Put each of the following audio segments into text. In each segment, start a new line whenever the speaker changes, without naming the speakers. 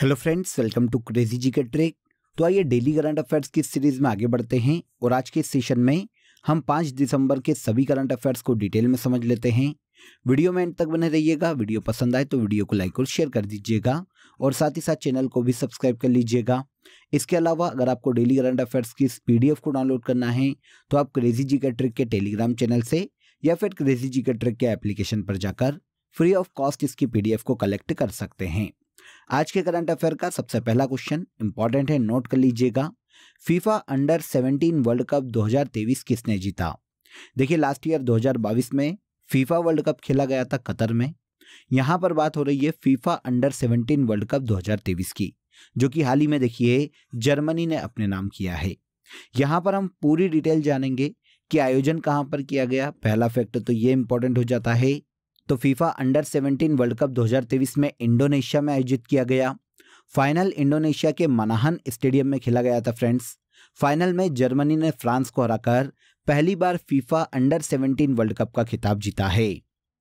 hello friends welcome to crazy G K trick तो आइए daily current affairs की series में आगे बढ़ते हैं और आज के सेशन में हम 5 दिसंबर के सभी करंट अफेयर्स को डिटेल में समझ लेते हैं वीडियो में एंड तक बने रहिएगा वीडियो पसंद आए तो वीडियो को लाइक और शेयर कर दीजिएगा और साथ ही साथ चैनल को भी सब्सक्राइब कर लीजिएगा इसके अलावा अगर आपको डेली करंट अफेयर्स की इस पी को डाउनलोड करना है तो आप क्रेजी जी के ट्रिक के टेलीग्राम चैनल से या फिर क्रेजी जी के ट्रिक के एप्लीकेशन पर जाकर फ्री ऑफ कॉस्ट इसकी पी को कलेक्ट कर सकते हैं आज के करंट अफेयर का सबसे पहला क्वेश्चन इंपॉर्टेंट है नोट कर लीजिएगा फीफा अंडर 17 वर्ल्ड कप 2023 किसने जीता देखिए लास्ट ईयर 2022 में फीफा वर्ल्ड कप खेला गया था कतर में यहां पर बात हो रही है फीफा अंडर 17 वर्ल्ड कप 2023 की जो कि हाल ही में देखिए जर्मनी ने अपने नाम किया है यहां पर हम पूरी डिटेल जानेंगे कि आयोजन कहां पर किया गया पहला फैक्टर तो यह इंपॉर्टेंट हो जाता है तो फीफा अंडर 17 वर्ल्ड कप 2023 में इंडोनेशिया में आयोजित किया गया फाइनल इंडोनेशिया के मनाहन स्टेडियम में खेला गया था फ्रेंड्स फाइनल में जर्मनी ने फ्रांस को हराकर पहली बार फीफा अंडर 17 वर्ल्ड कप का खिताब जीता है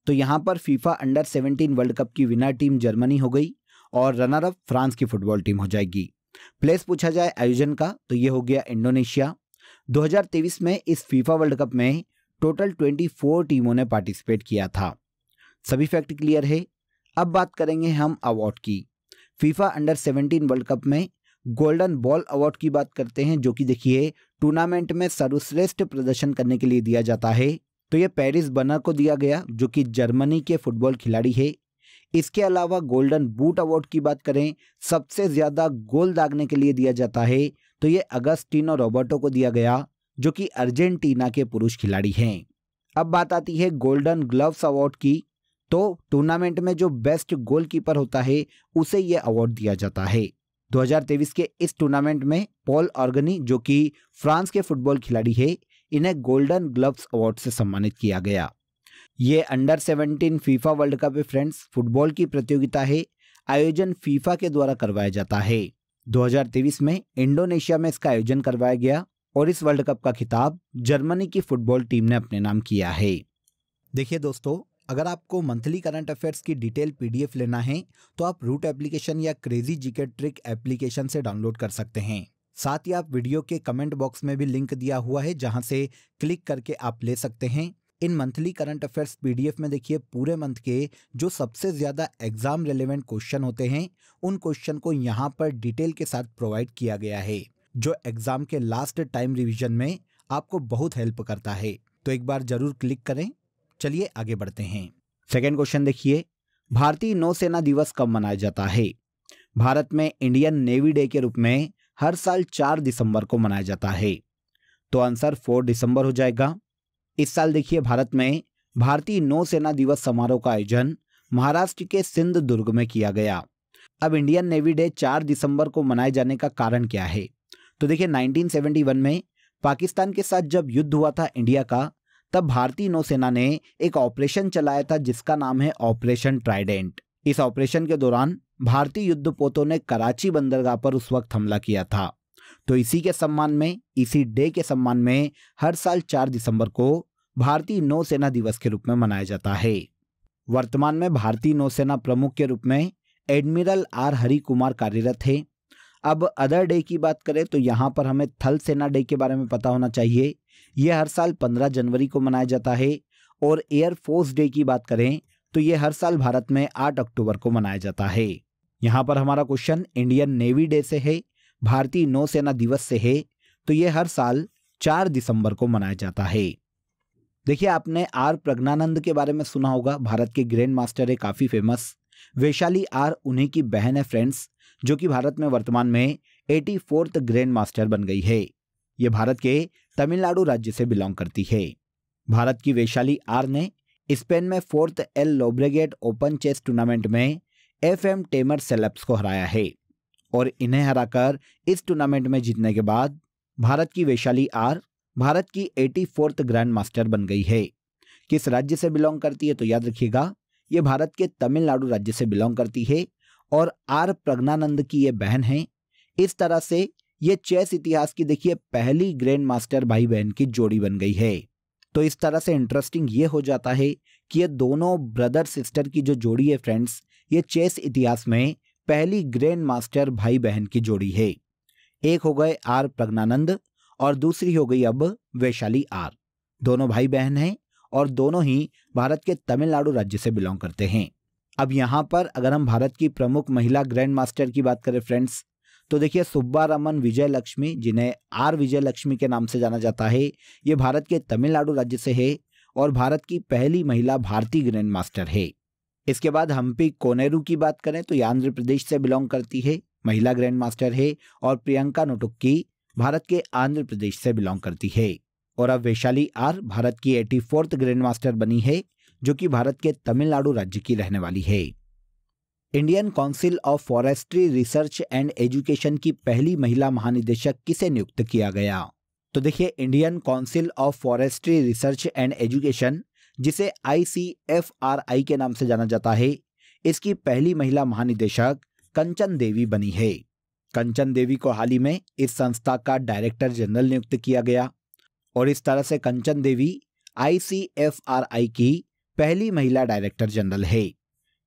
तो यहाँ पर फीफा अंडर 17 वर्ल्ड कप की विनर टीम जर्मनी हो गई और रनर अप फ्रांस की फुटबॉल टीम हो जाएगी प्लेस पूछा जाए आयोजन का तो ये हो गया इंडोनेशिया 2023 में इस फीफा वर्ल्ड कप में टोटल 24 टीमों ने पार्टिसिपेट किया था सभी फैक्ट क्लियर है अब बात करेंगे हम अवार्ड की फीफा अंडर 17 वर्ल्ड कप में गोल्डन बॉल अवार्ड की बात करते हैं जो कि देखिए टूर्नामेंट में सर्वश्रेष्ठ प्रदर्शन करने के लिए दिया जाता है तो ये पेरिस बर्नर को दिया गया जो कि जर्मनी के फुटबॉल खिलाड़ी है इसके अलावा गोल्डन बूट अवार्ड की बात करें सबसे ज़्यादा गोल दागने के लिए दिया जाता है तो ये अगस्टिनो रॉबर्टो को दिया गया जो कि अर्जेंटीना के पुरुष खिलाड़ी हैं अब बात आती है गोल्डन ग्लव्स अवार्ड की तो टूर्नामेंट में जो बेस्ट गोलकीपर होता है उसे यह अवार्ड दिया जाता है 2023 के इस टूर्नामेंट में पॉल ऑर्गनी जो कि फ्रांस के फुटबॉल खिलाड़ी है इन्हें गोल्डन ग्लव्स अवार्ड से सम्मानित किया गया ये under 17 FIFA world cup friends football की प्रतियोगिता है आयोजन फीफा के द्वारा करवाया जाता है 2023 में इंडोनेशिया में इसका आयोजन करवाया गया और इस वर्ल्ड कप का खिताब जर्मनी की फुटबॉल टीम ने अपने नाम किया है देखिए दोस्तों अगर आपको मंथली करंट अफेयर्स की डिटेल पीडीएफ लेना है तो आप रूट एप्लीकेशन या क्रेजी जीके ट्रिक एप्लीकेशन से डाउनलोड कर सकते हैं साथ ही आप वीडियो के कमेंट बॉक्स में भी लिंक दिया हुआ है जहां से क्लिक करके आप ले सकते हैं इन मंथली करंट अफेयर्स पीडीएफ में देखिए पूरे मंथ के जो सबसे ज़्यादा एग्जाम रिलेवेंट क्वेश्चन होते हैं उन क्वेश्चन को यहाँ पर डिटेल के साथ प्रोवाइड किया गया है जो एग्जाम के लास्ट टाइम रिविजन में आपको बहुत हेल्प करता है तो एक बार जरूर क्लिक करें चलिए आगे बढ़ते हैं सेकेंड क्वेश्चन देखिए भारतीय नौसेना दिवस कब मनाया जाता है भारत में इंडियन नेवी डे के रूप में हर साल चार दिसंबर को मनाया जाता है तो आंसर फोर दिसंबर हो जाएगा इस साल देखिए भारत में भारतीय नौसेना दिवस समारोह का आयोजन महाराष्ट्र के सिंध दुर्ग में किया गया अब इंडियन नेवी डे चार दिसंबर को मनाए जाने का कारण क्या है तो देखिए 1971 में पाकिस्तान के साथ जब युद्ध हुआ था इंडिया का तब भारतीय नौसेना ने एक ऑपरेशन चलाया था जिसका नाम है ऑपरेशन ट्राइडेंट इस ऑपरेशन के दौरान भारतीय युद्ध पोतों ने कराची बंदरगाह पर उस वक्त हमला किया था तो इसी के सम्मान में इसी डे के सम्मान में हर साल चार दिसंबर को भारतीय नौसेना दिवस के रूप में मनाया जाता है वर्तमान में भारतीय नौसेना प्रमुख के रूप में एडमिरल आर हरि कुमार कार्यरत है अब अदर डे की बात करें तो यहाँ पर हमें थल सेना डे के बारे में पता होना चाहिए यह हर साल 15 जनवरी को मनाया जाता है और एयरफोर्स डे की बात करें तो यह हर साल भारत में 8 अक्टूबर को मनाया जाता है यहाँ पर हमारा क्वेश्चन इंडियन नेवी डे से है भारतीय नौसेना दिवस से है तो यह हर साल 4 दिसंबर को मनाया जाता है देखिए आपने आर प्रज्ञानंद के बारे में सुना होगा भारत के ग्रैंड मास्टर है काफ़ी फेमस वैशाली आर उन्हीं की बहन है फ्रेंड्स जो कि भारत में वर्तमान में एटी फोर्थ ग्रैंड मास्टर बन गई है ये भारत के तमिलनाडु राज्य से बिलोंग करती है भारत की वैशाली आर ने स्पेन में fourth El Llobregat open chess tournament में एफ एम टेमर सेलेप्स को हराया है और इन्हें हराकर इस टूर्नामेंट में जीतने के बाद भारत की वैशाली आर भारत की एटी फोर्थ ग्रैंड मास्टर बन गई है किस राज्य से बिलोंग करती है तो याद रखिएगा ये भारत के तमिलनाडु राज्य से बिलोंग करती है और आर प्रज्ञानंद की ये बहन है इस तरह से ये चेस इतिहास की देखिए पहली ग्रैंड मास्टर भाई बहन की जोड़ी बन गई है तो इस तरह से इंटरेस्टिंग ये हो जाता है कि ये दोनों ब्रदर सिस्टर की जो जोड़ी है फ्रेंड्स ये चेस इतिहास में पहली ग्रैंड मास्टर भाई बहन की जोड़ी है एक हो गए आर प्रज्ञानंद और दूसरी हो गई अब वैशाली आर दोनों भाई बहन हैं और दोनों ही भारत के तमिलनाडु राज्य से बिलोंग करते हैं अब यहाँ पर अगर हम भारत की प्रमुख महिला ग्रैंड मास्टर की बात करें फ्रेंड्स तो देखिए सुब्बा रमन विजय लक्ष्मी जिन्हें आर विजय लक्ष्मी के नाम से जाना जाता है ये भारत के तमिलनाडु राज्य से है और भारत की पहली महिला भारतीय ग्रैंड मास्टर है इसके बाद हम्पी कोनेरू की बात करें तो ये आंध्र प्रदेश से बिलोंग करती है महिला ग्रैंड मास्टर है और प्रियंका नोटुक्की भारत के आंध्र प्रदेश से बिलोंग करती है और अब वैशाली आर भारत की एटी फोर्थ ग्रैंड मास्टर बनी है जो कि भारत के तमिलनाडु राज्य की रहने वाली है Indian Council of Forestry Research and Education की पहली महिला महानिदेशक किसे नियुक्त किया गया तो देखिए Indian Council of Forestry Research and Education जिसे आई के नाम से जाना जाता है इसकी पहली महिला महानिदेशक कंचन देवी बनी है कंचन देवी को हाल ही में इस संस्था का डायरेक्टर जनरल नियुक्त किया गया और इस तरह से कंचन देवी आई की पहली महिला डायरेक्टर जनरल है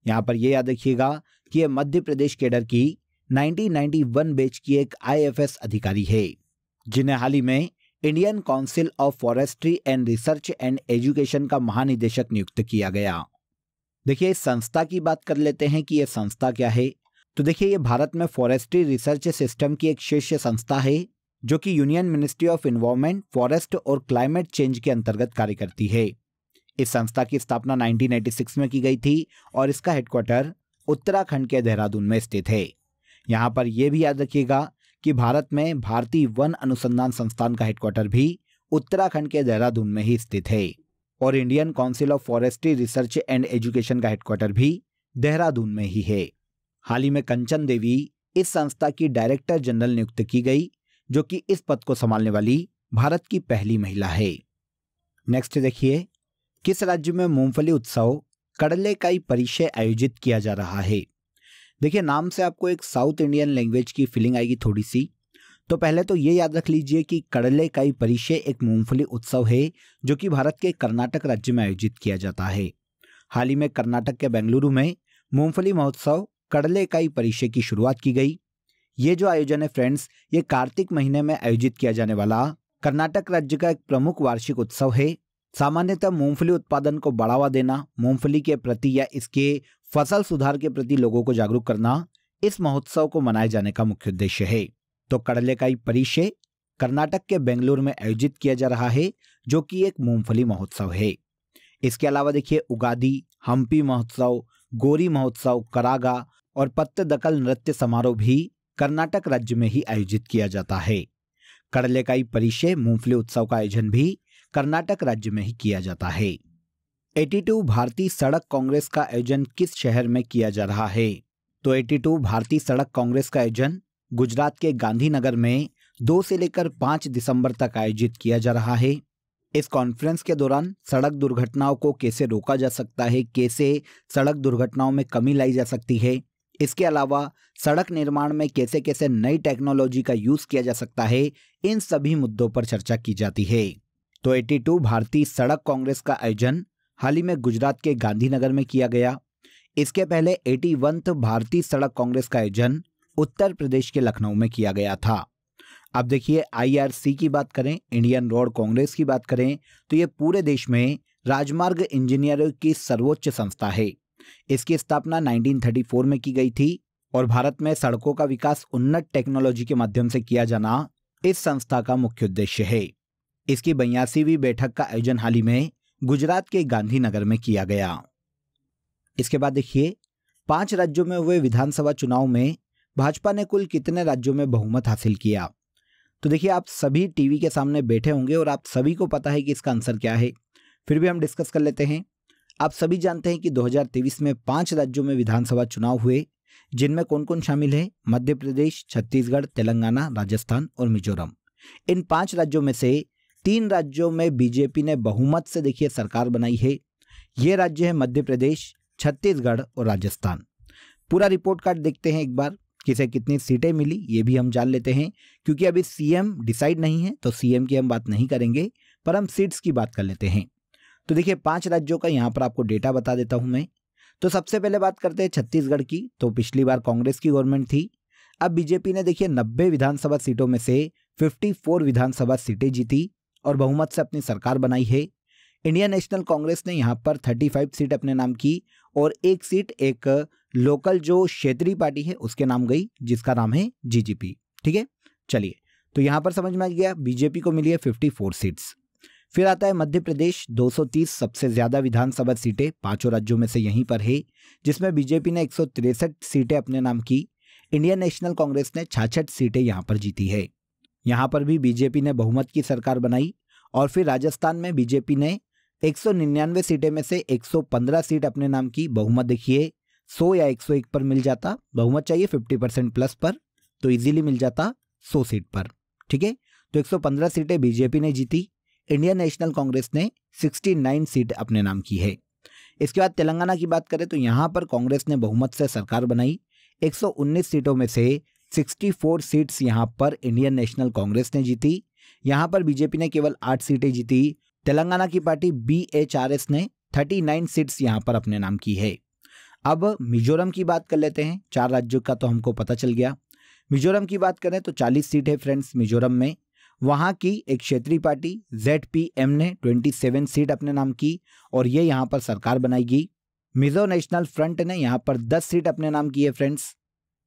यहाँ पर ये याद रखिएगा कि ये मध्य प्रदेश केडर की 1991 बैच की एक आईएफएस अधिकारी है जिन्हें हाल ही में Indian Council of Forestry and Research and Education का महानिदेशक नियुक्त किया गया देखिए इस संस्था की बात कर लेते हैं कि यह संस्था क्या है तो देखिए ये भारत में फॉरेस्ट्री रिसर्च सिस्टम की एक शीर्ष संस्था है जो कि Union Ministry of Environment Forest और क्लाइमेट चेंज के अंतर्गत कार्य करती है इस संस्था की स्थापना 1996 में की गई थी और इसका हेडक्वार्टर उत्तराखंड के देहरादून में स्थित है यहाँ पर यह भी याद रखिएगा कि भारत में भारतीय वन अनुसंधान संस्थान का हेडक्वार्टर भी उत्तराखंड के देहरादून में ही स्थित है और Indian Council of Forestry Research and Education का हेडक्वार्टर भी देहरादून में ही है हाल ही में कंचन देवी इस संस्था की डायरेक्टर जनरल नियुक्त की गई जो कि इस पद को संभालने वाली भारत की पहली महिला है नेक्स्ट देखिए किस राज्य में मूंगफली उत्सव कड़ले का ही परिचय आयोजित किया जा रहा है देखिए नाम से आपको एक साउथ इंडियन लैंग्वेज की फीलिंग आएगी थोड़ी सी तो पहले तो ये याद रख लीजिए कि कड़ले ही परिचय एक मूंगफली उत्सव है जो कि भारत के कर्नाटक राज्य में आयोजित किया जाता है हाल ही में कर्नाटक के बेंगलुरु में मूंगफली महोत्सव कड़ले ही परिचय की शुरुआत की गई ये जो आयोजन है फ्रेंड्स ये कार्तिक महीने में आयोजित किया जाने वाला कर्नाटक राज्य का एक प्रमुख वार्षिक उत्सव है सामान्यतः मूंगफली उत्पादन को बढ़ावा देना मूंगफली के प्रति या इसके फसल सुधार के प्रति लोगों को जागरूक करना इस महोत्सव को मनाए जाने का मुख्य उद्देश्य है तो कड़लेकाई परिचय कर्नाटक के बेंगलुरु में आयोजित किया जा रहा है जो कि एक मूंगफली महोत्सव है इसके अलावा देखिए उगादी हम्पी महोत्सव गोरी महोत्सव करागा और पत्त दकल नृत्य समारोह भी कर्नाटक राज्य में ही आयोजित किया जाता है कड़लेकाई परिचय मूंगफली उत्सव का आयोजन भी कर्नाटक राज्य में ही किया जाता है 82 भारतीय सड़क कांग्रेस का आयोजन किस शहर में किया जा रहा है तो 82 भारतीय सड़क कांग्रेस का आयोजन गुजरात के गांधीनगर में दो से लेकर पांच दिसंबर तक आयोजित किया जा रहा है इस कॉन्फ्रेंस के दौरान सड़क दुर्घटनाओं को कैसे रोका जा सकता है कैसे सड़क दुर्घटनाओं में कमी लाई जा सकती है इसके अलावा सड़क निर्माण में कैसे कैसे नई टेक्नोलॉजी का यूज किया जा सकता है इन सभी मुद्दों पर चर्चा की जाती है तो 82 भारतीय सड़क कांग्रेस का आयोजन हाल ही में गुजरात के गांधीनगर में किया गया इसके पहले एटी तो भारतीय सड़क कांग्रेस का आयोजन उत्तर प्रदेश के लखनऊ में किया गया था अब देखिए आईआरसी की बात करें इंडियन रोड कांग्रेस की बात करें तो ये पूरे देश में राजमार्ग इंजीनियरों की सर्वोच्च संस्था है इसकी स्थापना 1934 में की गई थी और भारत में सड़कों का विकास उन्नत टेक्नोलॉजी के माध्यम से किया जाना इस संस्था का मुख्य उद्देश्य है इसकी बयासीवीं बैठक का आयोजन हाल ही में गुजरात के गांधीनगर में किया गया इसके बाद देखिए पांच राज्यों में हुए विधानसभा चुनाव में भाजपा ने कुल कितने राज्यों में बहुमत हासिल किया तो देखिए आप सभी टीवी के सामने बैठे होंगे और आप सभी को पता है कि इसका आंसर क्या है फिर भी हम डिस्कस कर लेते हैं आप सभी जानते हैं कि 2023 में पांच राज्यों में विधानसभा चुनाव हुए जिनमें कौन कौन शामिल है मध्य प्रदेश छत्तीसगढ़ तेलंगाना राजस्थान और मिजोरम इन पांच राज्यों में से तीन राज्यों में बीजेपी ने बहुमत से देखिए सरकार बनाई है ये राज्य है मध्य प्रदेश छत्तीसगढ़ और राजस्थान पूरा रिपोर्ट कार्ड देखते हैं एक बार किसे कितनी सीटें मिली ये भी हम जान लेते हैं क्योंकि अभी सीएम डिसाइड नहीं है तो सीएम की हम बात नहीं करेंगे पर हम सीट्स की बात कर लेते हैं तो देखिए पांच राज्यों का यहाँ पर आपको डेटा बता देता हूँ मैं तो सबसे पहले बात करते हैं छत्तीसगढ़ की तो पिछली बार कांग्रेस की गवर्नमेंट थी अब बीजेपी ने देखिए नब्बे विधानसभा सीटों में से फिफ्टी विधानसभा सीटें जीती और बहुमत से अपनी सरकार बनाई है इंडियन नेशनल कांग्रेस ने यहाँ पर 35 सीट अपने नाम की और एक सीट एक लोकल जो क्षेत्रीय पार्टी है उसके नाम गई जिसका नाम है जीजीपी ठीक है चलिए तो यहाँ पर समझ में आ गया बीजेपी को मिली है 54 सीट्स फिर आता है मध्य प्रदेश 230 सबसे ज़्यादा विधानसभा सीटें पांचों राज्यों में से यहीं पर है जिसमें बीजेपी ने एक सीटें अपने नाम की इंडियन नेशनल कांग्रेस ने छाछठ सीटें यहाँ पर जीती है यहाँ पर भी बीजेपी ने बहुमत की सरकार बनाई और फिर राजस्थान में बीजेपी ने 199 सीटें में से 115 सीट अपने नाम की बहुमत देखिए 100 या 101 पर मिल जाता बहुमत चाहिए 50 परसेंट प्लस पर तो इजीली मिल जाता 100 सीट पर ठीक है तो 115 सीटें बीजेपी ने जीती इंडियन नेशनल कांग्रेस ने 69 सीट अपने नाम की है इसके बाद तेलंगाना की बात करें तो यहाँ पर कांग्रेस ने बहुमत से सरकार बनाई 119 सीटों में से 64 सीट्स यहाँ पर इंडियन नेशनल कांग्रेस ने जीती यहाँ पर बीजेपी ने केवल आठ सीटें जीती तेलंगाना की party B H R S ने थर्टी नाइन सीट्स यहाँ पर अपने नाम की है अब मिजोरम की बात कर लेते हैं चार राज्यों का तो हमको पता चल गया मिजोरम की बात करें तो चालीस सीट है फ्रेंड्स मिजोरम में वहाँ की एक क्षेत्रीय पार्टी जेड पी एम ने ट्वेंटी सेवन सीट अपने नाम की और ये यहाँ पर सरकार बनाएगी मिजो नेशनल फ्रंट ने यहाँ पर दस सीट अपने नाम की है फ्रेंड्स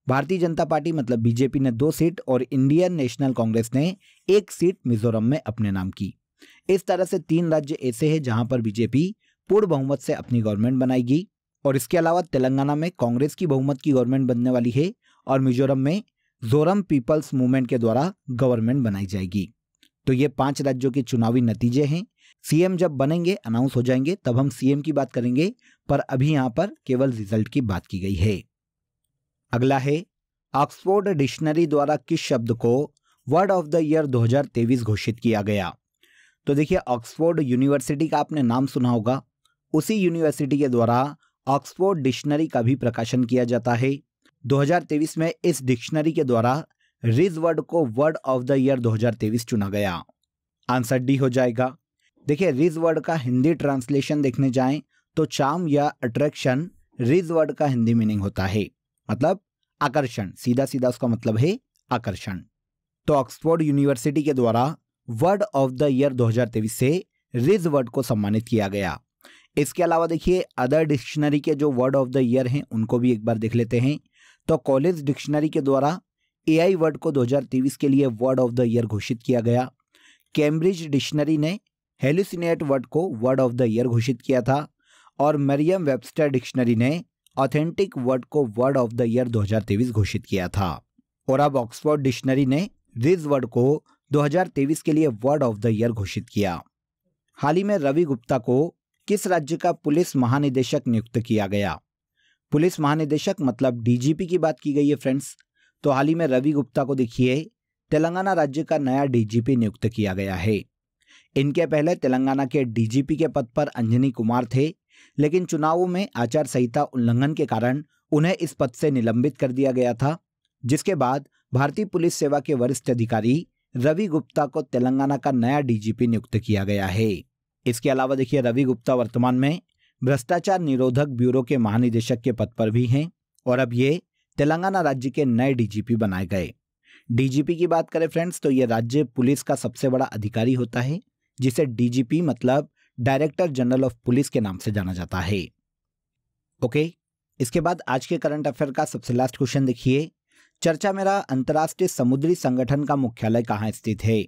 भारतीय जनता पार्टी मतलब बीजेपी ने दो सीट और इंडियन नेशनल कांग्रेस ने एक सीट मिजोरम में अपने नाम की इस तरह से तीन राज्य ऐसे हैं जहां पर बीजेपी पूर्ण बहुमत से अपनी गवर्नमेंट बनाएगी और इसके अलावा तेलंगाना में कांग्रेस की बहुमत की गवर्नमेंट बनने वाली है और मिजोरम में जोरम पीपल्स मूवमेंट के द्वारा गवर्नमेंट बनाई जाएगी तो ये पांच राज्यों के चुनावी नतीजे हैं सीएम जब बनेंगे अनाउंस हो जाएंगे तब हम सीएम की बात करेंगे पर अभी यहाँ पर केवल रिजल्ट की बात की गई है अगला है ऑक्सफोर्ड डिक्शनरी द्वारा किस शब्द को वर्ड ऑफ द ईयर 2023 घोषित किया गया तो देखिए ऑक्सफोर्ड यूनिवर्सिटी का आपने नाम सुना होगा उसी यूनिवर्सिटी के द्वारा ऑक्सफोर्ड डिक्शनरी का भी प्रकाशन किया जाता है 2023 में इस डिक्शनरी के द्वारा रिज वर्ड को वर्ड ऑफ द ईयर 2023 चुना गया आंसर डी हो जाएगा देखिए रिज वर्ड का हिंदी ट्रांसलेशन देखने जाएं तो चाम या अट्रैक्शन रिज वर्ड का हिंदी मीनिंग होता है मतलब आकर्षण सीधा सीधा उसका मतलब है आकर्षण तो ऑक्सफोर्ड यूनिवर्सिटी के द्वारा वर्ड ऑफ द ईयर 2023 से रिज वर्ड को सम्मानित किया गया इसके अलावा देखिए अदर डिक्शनरी के जो वर्ड ऑफ द ईयर हैं उनको भी एक बार देख लेते हैं तो कॉलेज डिक्शनरी के द्वारा एआई वर्ड को 2023 के लिए वर्ड ऑफ द ईयर घोषित किया गया कैम्ब्रिज डिक्शनरी ने हेलुसिनेट वर्ड को वर्ड ऑफ द ईयर घोषित किया था और मरियम वेबस्टर डिक्शनरी ने ऑथेंटिक वर्ड को वर्ड ऑफ द ईयर 2023 घोषित किया था और अब ऑक्सफोर्ड डिक्शनरी ने रिज वर्ड को 2023 के लिए वर्ड ऑफ द ईयर घोषित किया हाल ही में रवि गुप्ता को किस राज्य का पुलिस महानिदेशक नियुक्त किया गया पुलिस महानिदेशक मतलब डीजीपी की बात की गई है फ्रेंड्स तो हाल ही में रवि गुप्ता को देखिए तेलंगाना राज्य का नया डीजीपी नियुक्त किया गया है इनके पहले तेलंगाना के डीजीपी के पद पर अंजनी कुमार थे लेकिन चुनावों में आचार संहिता उल्लंघन के कारण उन्हें इस पद से निलंबित कर दिया गया था जिसके बाद भारतीय पुलिस सेवा के वरिष्ठ अधिकारी रवि गुप्ता को तेलंगाना का नया डीजीपी नियुक्त किया गया है इसके अलावा देखिए रवि गुप्ता वर्तमान में भ्रष्टाचार निरोधक ब्यूरो के महानिदेशक के पद पर भी हैं और अब ये तेलंगाना राज्य के नए डीजीपी बनाए गए डीजीपी की बात करें फ्रेंड्स तो ये राज्य पुलिस का सबसे बड़ा अधिकारी होता है जिसे डीजीपी मतलब डायरेक्टर जनरल ऑफ पुलिस के नाम से जाना जाता है ओके इसके बाद आज के करंट अफेयर का सबसे लास्ट क्वेश्चन देखिए चर्चा मेरा अंतर्राष्ट्रीय समुद्री संगठन का मुख्यालय कहाँ स्थित है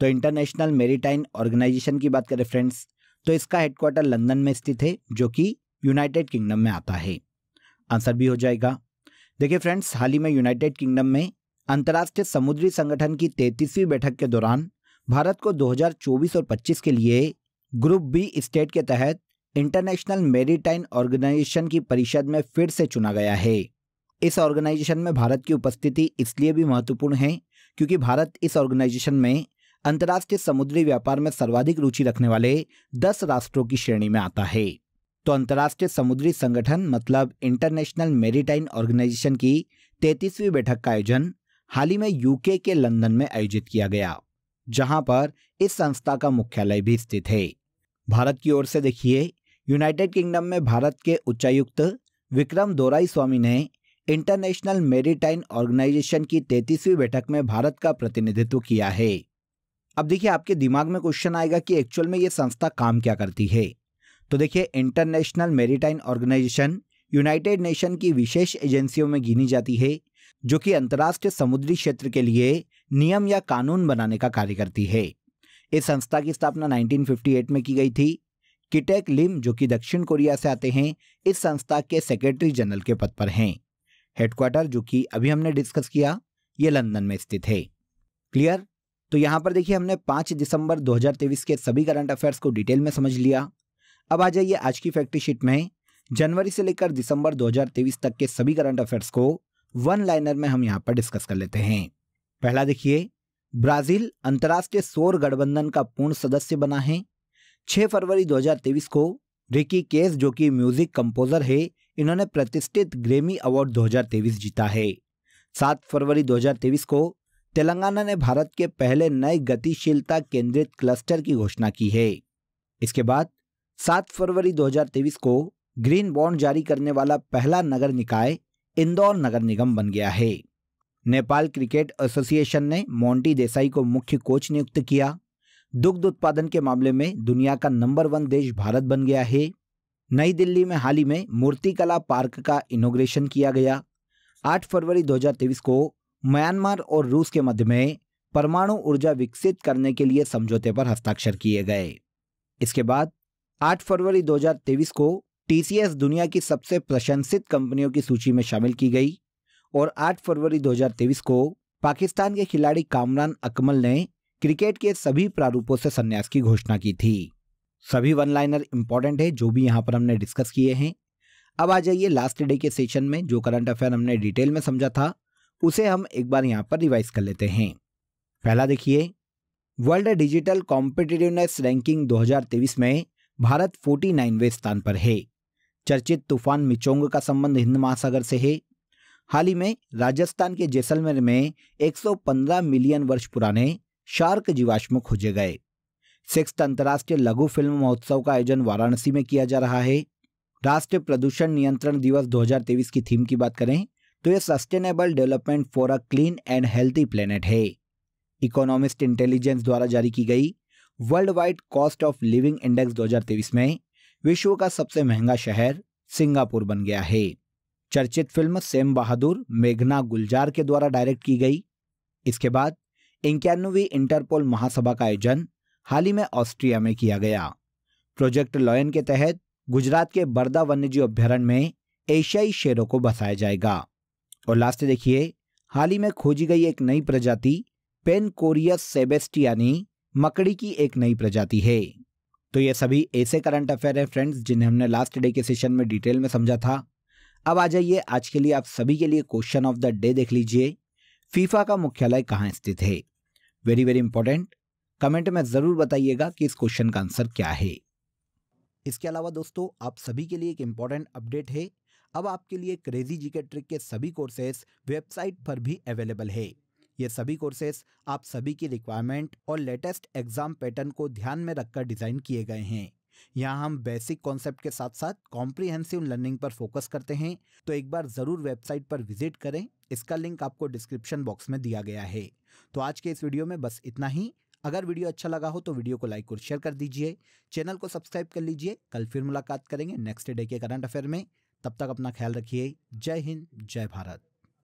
तो इंटरनेशनल मेरीटाइन ऑर्गेनाइजेशन की बात करें फ्रेंड्स तो इसका हेडक्वार्टर लंदन में स्थित है जो कि यूनाइटेड किंगडम में आता है आंसर भी हो जाएगा देखिए फ्रेंड्स हाल ही में यूनाइटेड किंगडम में अंतर्राष्ट्रीय समुद्री संगठन की तैतीसवीं बैठक के दौरान भारत को 2024 और 25 के लिए ग्रुप बी स्टेट के तहत इंटरनेशनल मेरीटाइन ऑर्गेनाइजेशन की परिषद में फिर से चुना गया है इस ऑर्गेनाइजेशन में भारत की उपस्थिति इसलिए भी महत्वपूर्ण है क्योंकि भारत इस ऑर्गेनाइजेशन में अंतर्राष्ट्रीय समुद्री व्यापार में सर्वाधिक रुचि रखने वाले दस राष्ट्रों की श्रेणी में आता है तो अंतर्राष्ट्रीय समुद्री संगठन मतलब इंटरनेशनल मेरीटाइन ऑर्गेनाइजेशन की तैतीसवीं बैठक का आयोजन हाल ही में यूके के लंदन में आयोजित किया गया जहां पर इस संस्था का मुख्यालय भी स्थित है भारत की ओर से देखिए यूनाइटेड किंगडम में भारत के उच्चायुक्त विक्रम दोराई स्वामी ने इंटरनेशनल मेरीटाइन ऑर्गेनाइजेशन की तैतीसवीं बैठक में भारत का प्रतिनिधित्व किया है अब देखिए आपके दिमाग में क्वेश्चन आएगा कि एक्चुअल में ये संस्था काम क्या करती है तो देखिए international maritime organization United Nation की विशेष एजेंसियों में गिनी जाती है जो कि अंतर्राष्ट्रीय समुद्री क्षेत्र के लिए नियम या कानून बनाने का कार्य करती है इस संस्था की स्थापना 1958 में की गई थी किटेक लिम जो कि दक्षिण कोरिया से आते हैं इस संस्था के सेक्रेटरी जनरल के पद पर हैं हेडक्वार्टर जो कि अभी हमने डिस्कस किया ये लंदन में स्थित है क्लियर तो यहाँ पर देखिए हमने 5 दिसंबर 2023 के सभी करंट अफेयर्स को डिटेल में समझ लिया अब आ जाइए आज की फैक्ट्री शीट में जनवरी से लेकर दिसंबर 2023 तक के सभी करंट अफेयर्स को वन लाइनर में हम यहाँ पर डिस्कस कर लेते हैं पहला देखिए ब्राजील अंतर्राष्ट्रीय सौर गठबंधन का पूर्ण सदस्य बना है 6 फरवरी 2023 को रिकी केस जो कि म्यूजिक कंपोजर है इन्होंने प्रतिष्ठित ग्रेमी अवार्ड 2023 जीता है 7 फरवरी 2023 को तेलंगाना ने भारत के पहले नए गतिशीलता केंद्रित क्लस्टर की घोषणा की है इसके बाद 7 फरवरी 2023 को ग्रीन बॉन्ड जारी करने वाला पहला नगर निकाय इंदौर नगर निगम बन गया है नेपाल क्रिकेट एसोसिएशन ने मोंटी देसाई को मुख्य कोच नियुक्त किया दुग्ध उत्पादन के मामले में दुनिया का नंबर वन देश भारत बन गया है नई दिल्ली में हाल ही में मूर्तिकला पार्क का इनोग्रेशन किया गया 8 फरवरी 2023 को म्यांमार और रूस के मध्य में परमाणु ऊर्जा विकसित करने के लिए समझौते पर हस्ताक्षर किए गए इसके बाद 8 फरवरी 2023 को टीसीएस दुनिया की सबसे प्रशंसित कंपनियों की सूची में शामिल की गई और 8 फरवरी 2023 को पाकिस्तान के खिलाड़ी कामरान अकमल ने क्रिकेट के सभी प्रारूपों से संन्यास की घोषणा की थी सभी वन लाइनर इंपॉर्टेंट है जो भी यहाँ पर हमने डिस्कस किए हैं अब आ जाइए लास्ट डे के सेशन में जो करंट अफेयर हमने डिटेल में समझा था उसे हम एक बार यहाँ पर रिवाइज कर लेते हैं पहला देखिए वर्ल्ड डिजिटल कॉम्पिटिटिवनेस रैंकिंग 2023 में भारत 49वें स्थान पर है चर्चित तूफान मिचोंग का संबंध हिंद महासागर से है हाल ही में राजस्थान के जैसलमेर में 115 मिलियन वर्ष पुराने शार्क जीवाश्म खोजे गए सिक्स अंतर्राष्ट्रीय लघु फिल्म महोत्सव का आयोजन वाराणसी में किया जा रहा है राष्ट्रीय प्रदूषण नियंत्रण दिवस 2023 की थीम की बात करें तो ये sustainable development for a clean and healthy planet है इकोनॉमिस्ट इंटेलिजेंस द्वारा जारी की गई world wide cost of living index 2023 में विश्व का सबसे महंगा शहर सिंगापुर बन गया है चर्चित फिल्म सेम बहादुर मेघना गुलजार के द्वारा डायरेक्ट की गई इसके बाद इक्यानवी इंटरपोल महासभा का आयोजन हाल ही में ऑस्ट्रिया में किया गया प्रोजेक्ट लॉयन के तहत गुजरात के बर्दा वन्यजीव अभ्यारण्य में एशियाई शेरों को बसाया जाएगा और लास्ट देखिए हाल ही में खोजी गई एक नई प्रजाति पेन कोरियस सेबेस्टियानी मकड़ी की एक नई प्रजाति है तो ये सभी ऐसे करंट अफेयर हैं फ्रेंड्स जिन्हें हमने लास्ट डे के सेशन में डिटेल में समझा था अब आ जाइए आज के लिए आप सभी के लिए क्वेश्चन ऑफ द डे देख लीजिए फीफा का मुख्यालय कहाँ स्थित है वेरी वेरी इंपॉर्टेंट कमेंट में ज़रूर बताइएगा कि इस क्वेश्चन का आंसर क्या है इसके अलावा दोस्तों आप सभी के लिए एक इम्पॉर्टेंट अपडेट है अब आपके लिए क्रेजी जीके ट्रिक के सभी कोर्सेस वेबसाइट पर भी अवेलेबल है ये सभी कोर्सेस आप सभी की रिक्वायरमेंट और लेटेस्ट एग्जाम पैटर्न को ध्यान में रखकर डिज़ाइन किए गए हैं यहाँ हम बेसिक कॉन्सेप्ट के साथ साथ कॉम्प्रिहेंसिव लर्निंग पर फोकस करते हैं तो एक बार ज़रूर वेबसाइट पर विजिट करें इसका लिंक आपको डिस्क्रिप्शन बॉक्स में दिया गया है तो आज के इस वीडियो में बस इतना ही अगर वीडियो अच्छा लगा हो तो वीडियो को लाइक और शेयर कर दीजिए चैनल को सब्सक्राइब कर लीजिए कल फिर मुलाकात करेंगे नेक्स्ट डे के करंट अफेयर में तब तक अपना ख्याल रखिए जय हिंद जय भारत